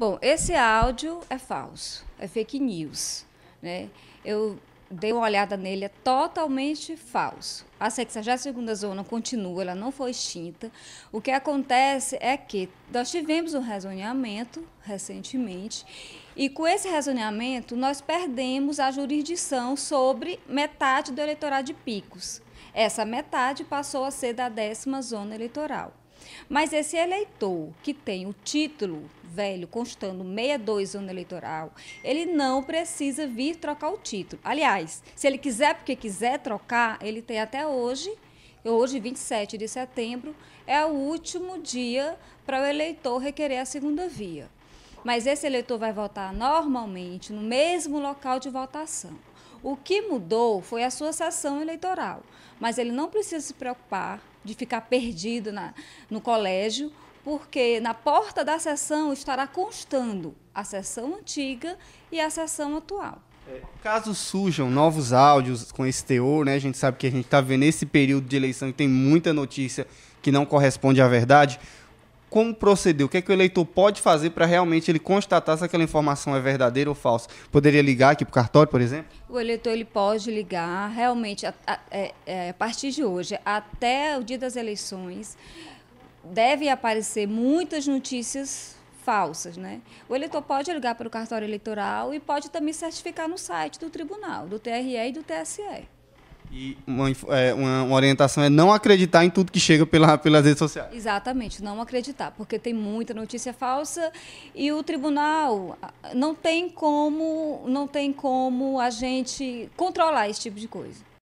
Bom, esse áudio é falso, é fake news. Né? Eu dei uma olhada nele, é totalmente falso. A 62 zona continua, ela não foi extinta. O que acontece é que nós tivemos um rezoneamento recentemente, e com esse rezoneamento nós perdemos a jurisdição sobre metade do eleitorado de Picos. Essa metade passou a ser da décima zona eleitoral. Mas esse eleitor que tem o título velho constando 62 ano eleitoral, ele não precisa vir trocar o título. Aliás, se ele quiser, porque quiser trocar, ele tem até hoje hoje, 27 de setembro, é o último dia para o eleitor requerer a segunda via. Mas esse eleitor vai votar normalmente no mesmo local de votação. O que mudou foi a sua sessão eleitoral. Mas ele não precisa se preocupar de ficar perdido na, no colégio, porque na porta da sessão estará constando a sessão antiga e a sessão atual. É, caso surjam novos áudios com esse teor, né? A gente sabe que a gente está vendo esse período de eleição e tem muita notícia que não corresponde à verdade como proceder? O que é que o eleitor pode fazer para realmente ele constatar se aquela informação é verdadeira ou falsa? Poderia ligar aqui para o cartório, por exemplo? O eleitor ele pode ligar realmente a, a, a, é, é, a partir de hoje até o dia das eleições deve aparecer muitas notícias falsas, né? O eleitor pode ligar para o cartório eleitoral e pode também certificar no site do tribunal, do TRE e do TSE. E uma, é, uma, uma, orientação é não acreditar em tudo que chega pela, pelas redes sociais. Exatamente, não acreditar, porque tem muita notícia falsa e o tribunal não tem como, não tem como a gente controlar esse tipo de coisa.